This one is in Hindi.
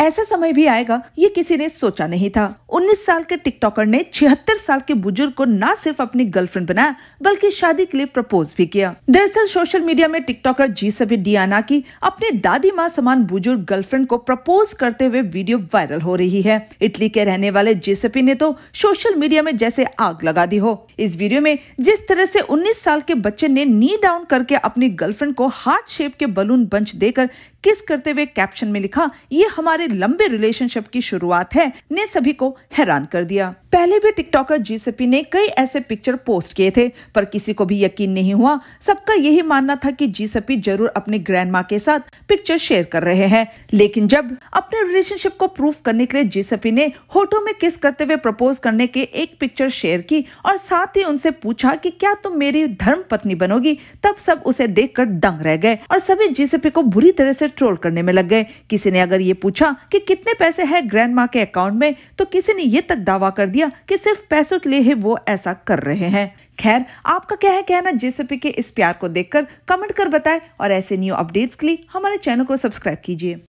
ऐसा समय भी आएगा ये किसी ने सोचा नहीं था 19 साल के टिकटॉकर ने 76 साल के बुजुर्ग को न सिर्फ अपनी गर्लफ्रेंड बनाया बल्कि शादी के लिए प्रपोज भी किया दरअसल सोशल मीडिया में टिकटॉकर जी सभी डियाना की अपने दादी माँ समान बुजुर्ग गर्लफ्रेंड को प्रपोज करते हुए वीडियो वायरल हो रही है इटली के रहने वाले जेसपी ने तो सोशल मीडिया में जैसे आग लगा दी हो इस वीडियो में जिस तरह से 19 साल के बच्चे ने नी डाउन करके अपनी गर्लफ्रेंड को हार्ट शेप के बलून बंच देकर किस करते हुए कैप्शन में लिखा ये हमारे हमारे लंबे रिलेशनशिप की शुरुआत है ने सभी को हैरान कर दिया पहले भी टिकटॉकर जीसीपी ने कई ऐसे पिक्चर पोस्ट किए थे पर किसी को भी यकीन नहीं हुआ सबका यही मानना था कि जीसीपी जरूर अपने ग्रैंड माँ के साथ पिक्चर शेयर कर रहे हैं लेकिन जब अपने रिलेशनशिप को प्रूफ करने के लिए जीसीपी ने होटो में किस करते हुए प्रपोज करने के एक पिक्चर शेयर की और साथ ही उनसे पूछा की क्या तुम मेरी धर्म पत्नी बनोगी तब सब उसे देख कर दंग रह गए और सभी जीसीपी को बुरी तरह से ट्रोल करने में लग गए किसी ने अगर ये पूछा कि कितने पैसे हैं ग्रैंड के अकाउंट में तो किसी ने ये तक दावा कर दिया कि सिर्फ पैसों के लिए ही वो ऐसा कर रहे हैं खैर आपका क्या है कहना जेसीपी के इस प्यार को देखकर कमेंट कर बताएं और ऐसे न्यू अपडेट्स के लिए हमारे चैनल को सब्सक्राइब कीजिए